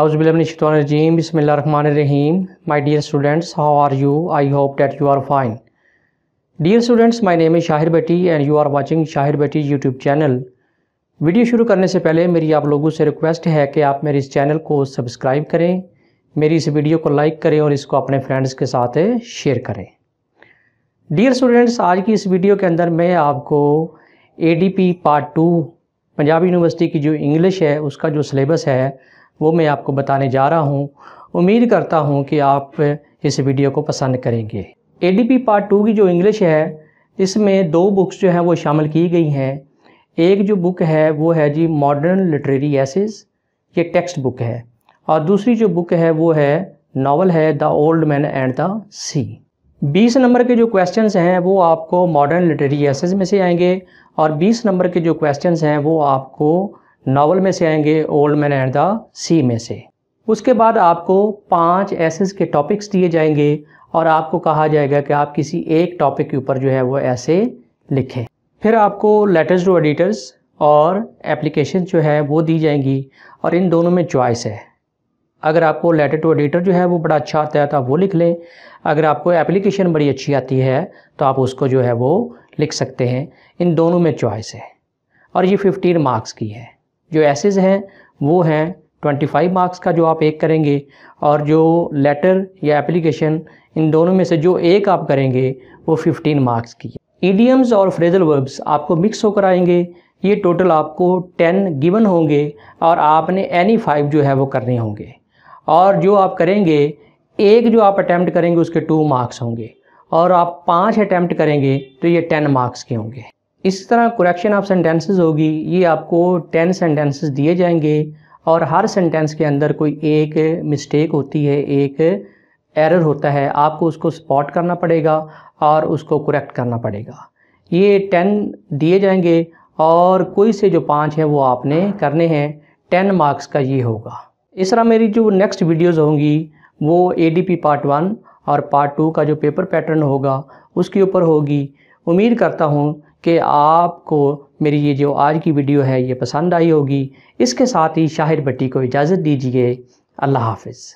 अउज़बिलमिनशीम रहीम my dear students how are you I hope that you are fine dear students my name है Shahir Beti and you are watching Shahir Beti YouTube channel video शुरू करने से पहले मेरी आप लोगों से रिक्वेस्ट है कि आप मेरे इस चैनल को सब्सक्राइब करें मेरी इस वीडियो को लाइक करें और इसको अपने फ्रेंड्स के साथ शेयर करें डियर स्टूडेंट्स आज की इस वीडियो के अंदर मैं आपको a part two Punjab university की जो इंग्लिश है उसका जो सिलेबस है वो मैं आपको बताने जा रहा हूँ उम्मीद करता हूँ कि आप इस वीडियो को पसंद करेंगे ए पार्ट टू की जो इंग्लिश है इसमें दो बुक्स जो हैं वो शामिल की गई हैं एक जो बुक है वो है जी मॉडर्न लिटरेरी एसेज ये टेक्स्ट बुक है और दूसरी जो बुक है वो है नावल है the old man and the sea बीस नंबर के जो क्वेश्चन हैं वो आपको मॉडर्न लिटरेरी एसेज में से आएंगे और बीस नंबर के जो क्वेश्चन हैं वो आपको नावल में से आएंगे old man and the sea में से उसके बाद आपको पांच ऐसे के टॉपिक्स दिए जाएंगे और आपको कहा जाएगा कि आप किसी एक टॉपिक के ऊपर जो है वो ऐसे लिखें फिर आपको लेटर्स टू एडिटर्स और एप्लीकेशन जो है वो दी जाएंगी और इन दोनों में चॉइस है अगर आपको लेटर टू एडिटर जो है वो बड़ा अच्छा आता है तो आप वो लिख लें अगर आपको एप्लीकेशन बड़ी अच्छी आती है तो आप उसको जो है वो लिख सकते हैं इन दोनों में चॉइस है और ये 15 मार्क्स की है जो एसेज हैं वो हैं 25 मार्क्स का जो आप एक करेंगे और जो लेटर या एप्लीकेशन इन दोनों में से जो एक आप करेंगे वो 15 मार्क्स की ईडियम्स और फ्रेजल वर्ब्स आपको मिक्स होकर आएंगे ये टोटल आपको 10 गिवन होंगे और आपने एनी फाइव जो है वो करने होंगे और जो आप करेंगे एक जो आप अटैम्प्ट करेंगे उसके टू मार्क्स होंगे और आप पांच अटैम्प्ट करेंगे तो ये टेन मार्क्स के होंगे इस तरह करेक्शन ऑफ सेंटेंसेस होगी ये आपको टेन सेंटेंसेस दिए जाएंगे और हर सेंटेंस के अंदर कोई एक मिस्टेक होती है एक एरर होता है आपको उसको स्पॉट करना पड़ेगा और उसको करेक्ट करना पड़ेगा ये टेन दिए जाएंगे और कोई से जो पाँच हैं वो आपने करने हैं टेन मार्क्स का ये होगा इस तरह मेरी जो नेक्स्ट वीडियोज़ होंगी वो ए पार्ट वन और पार्ट टू का जो पेपर पैटर्न होगा उसके ऊपर होगी उम्मीद करता हूँ कि आपको मेरी ये जो आज की वीडियो है ये पसंद आई होगी इसके साथ ही शाहिर भट्टी को इजाज़त दीजिए अल्लाह हाफिज़